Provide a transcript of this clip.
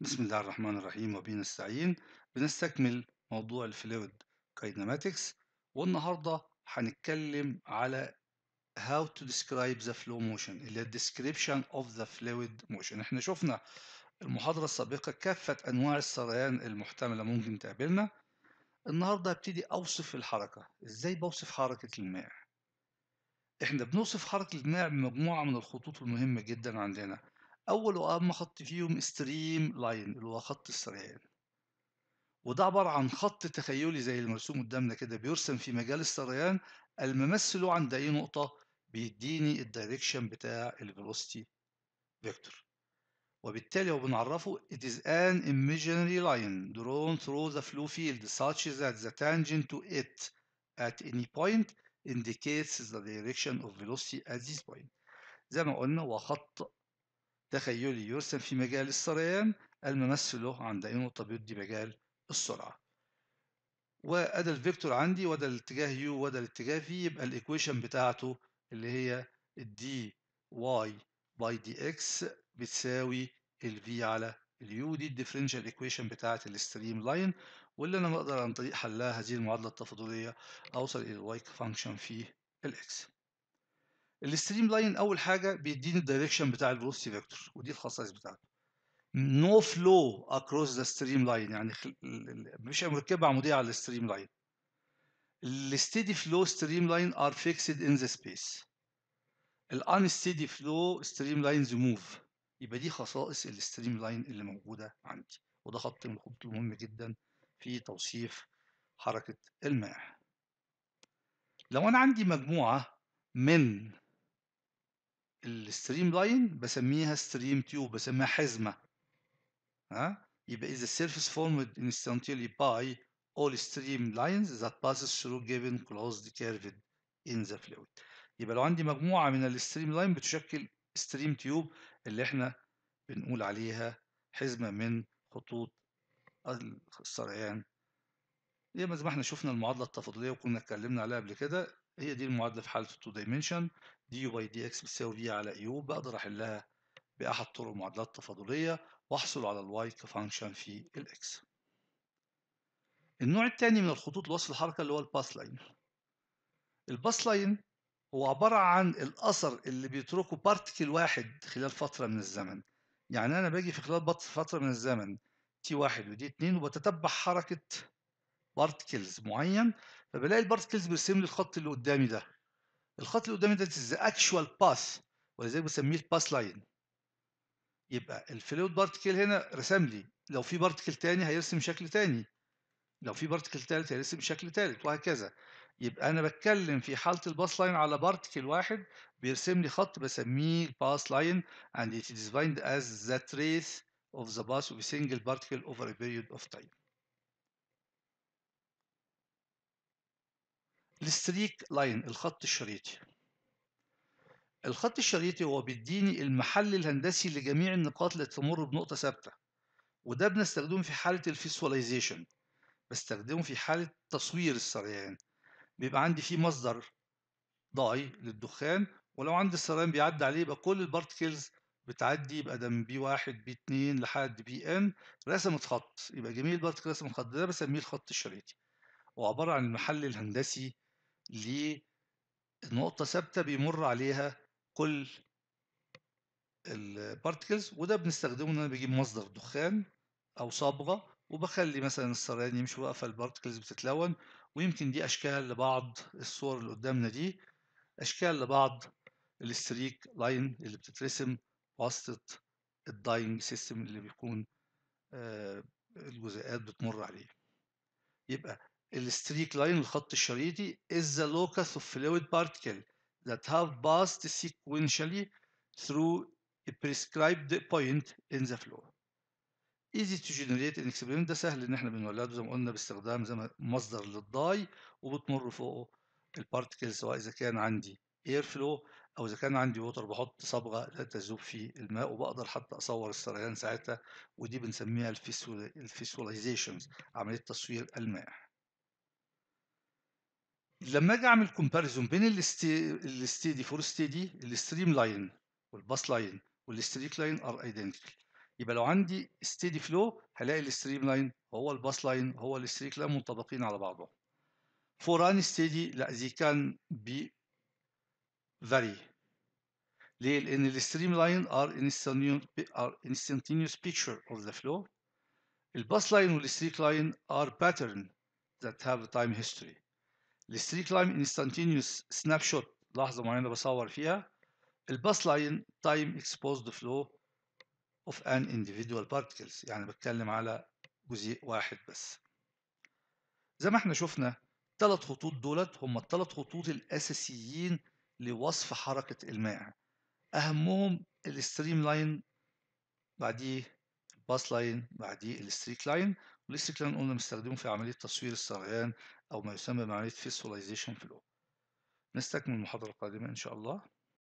بسم الله الرحمن الرحيم وبه السعيين بنستكمل موضوع الفلويد كايناماتكس والنهارده هنتكلم على how to describe the flow motion اللي هي description of the fluid motion احنا شفنا المحاضرة السابقة كافة أنواع السريان المحتملة ممكن تقابلنا النهاردة هبتدي أوصف الحركة إزاي بوصف حركة الماء احنا بنوصف حركة الماء بمجموعة من الخطوط المهمة جدا عندنا أول وأهم خط فيهم ستريم لاين اللي هو خط السريان وده عبارة عن خط تخيلي زي المرسوم قدامنا كده بيرسم في مجال السريان الممثل عند أي نقطة بيديني الدايركشن بتاع الفيلوسيتي فيكتور وبالتالي هو بنعرفه it is an imaginary line drawn through the flow field such that the tangent to it at any point indicates the direction of velocity at this point زي ما قلنا هو خط تخيلي يرسم في مجال السريان الممس له عند الطبيب دي مجال السرعة وأدى الفيكتور عندي وأدى الاتجاه يو وأدى الاتجاه في يبقى الإيكويشن بتاعته اللي هي الدي واي باي دي اكس بتساوي الفي على اليو دي الديفرنشال ايكويشن بتاعه الستريم لاين واللي انا بقدر عن طريق حلها هذه المعادله التفاضليه اوصل الى الواي فانكشن في الاكس الستريم لاين اول حاجه بيديني الدايركشن بتاع الفيلوسيتي فيكتور ودي الخصائص بتاعته نو فلو اكروس ذا ستريم لاين يعني مش مركبه عموديه على الستريم لاين الستيدي فلو ستريم لاين ار فيكسد ان ذا سبيس ستيدي فلو ستريم لاينز موف يبقى دي خصائص الستريم لاين اللي موجوده عندي وده خط من الخطوط المهم جدا في توصيف حركه المياه لو انا عندي مجموعه من الستريم لاين بسميها ستريم تيوب بسميها حزمة ها يبقى إذا the surface formed باي by all stream lines that passes through given closed curved in the fluid يبقى لو عندي مجموعة من الستريم لاين بتشكل ستريم تيوب اللي احنا بنقول عليها حزمة من خطوط السريان زي ما احنا شفنا المعادلة التفاضلية وكنا اتكلمنا عليها قبل كده هي دي المعادلة في حالة التو دايمنشن دي يو باي دي اكس بتساوي في على يو e بقدر احلها بأحد طرق المعادلات التفاضلية واحصل على الواي كفانكشن في الاكس. النوع الثاني من الخطوط لوصف الحركة اللي هو الباس لاين. الباس لاين هو عبارة عن الأثر اللي بيتركه بارتكل واحد خلال فترة من الزمن. يعني أنا باجي في خلال فترة من الزمن تي واحد ودي اتنين وبتتبع حركة بارتكلز معين فبلاقي البارتكلز بيرسم لي الخط اللي قدامي ده الخط اللي قدامي ده the اكشوال باث ولذلك بسميه الباس لاين يبقى الفلويد بارتكل هنا رسم لي لو في بارتكل تاني هيرسم شكل تاني لو في بارتكل تالت هيرسم شكل تالت وهكذا يبقى انا بتكلم في حاله الباس لاين على بارتكل واحد بيرسم لي خط بسميه الباس لاين and it is defined as the trace of the path of a single particle over a period of time الستريك لاين الخط الشريطي الخط الشريطي هو بيديني المحل الهندسي لجميع النقاط اللي تمر بنقطة ثابتة وده بنستخدمه في حالة الفيسواليزيشن بستخدمه في حالة تصوير السريان يعني. بيبقى عندي فيه مصدر ضاي للدخان ولو عندي السريان بيعدي عليه يبقى كل البارتكلز بتعدي يبقى ده من بي واحد بي اتنين لحد بي ان رسمت خط يبقى جميل البارتكل رسمت خط ده بسميه الخط الشريطي وعبارة عن المحل الهندسي لنقطة ثابتة بيمر عليها كل البارتكلز وده بنستخدمه ان انا بجيب مصدر دخان او صبغة وبخلي مثلا السريان يمشي واقفة البارتكلز بتتلون ويمكن دي اشكال لبعض الصور اللي قدامنا دي اشكال لبعض الستريك لاين اللي بتترسم واسطة الداينج سيستم اللي بيكون آه، الجزيئات بتمر عليه يبقى الستريك لاين الخط الشريطي is the locus of fluid particle that have passed sequentially through a prescribed point in the flow. Easy to generate an experiment ده سهل ان احنا بنولده زي ما قلنا باستخدام زي ما مصدر للداي وبتمر فوقه البارتكل سواء اذا كان عندي اير فلو او اذا كان عندي ووتر بحط صبغه لا تذوب في الماء وبقدر حتى اصور السريان ساعتها ودي بنسميها الفيسوليزيشنز عمليه تصوير الماء. لما اجي اعمل كومباريزون بين الستيدي فور ستيدي الستريم لاين والباس لاين والستريك لاين ار ايدنتيكال يبقى لو عندي ستيدي فلو هلاقي الستريم لاين هو الباس لاين هو الستريك لاين منطبقين على بعضهم فور ان ستيدي لا زي كان بي فاري ليه؟ لأن الستريم لاين ار انستنتينيوس picture اوف ذا فلو الباس لاين والستريك لاين ار باترن ذات هاف تايم هيستوري الستريك لاين انستنتينيوس سناب شوت لحظه معينه بصور فيها الباس لاين تايم اكسبوزد فلو اوف ان individual particles يعني بتكلم على جزيء واحد بس زي ما احنا شفنا الثلاث خطوط دولت هم الثلاث خطوط الاساسيين لوصف حركه الماء اهمهم الستريم لاين بعديه باس لاين بعديه الستريك لاين والستريك لاين قلنا بنستخدمه في عملية تصوير الصغيان أو ما يسمى بعملية فيسواليزيشن في الأوبرا نستكمل المحاضرة القادمة إن شاء الله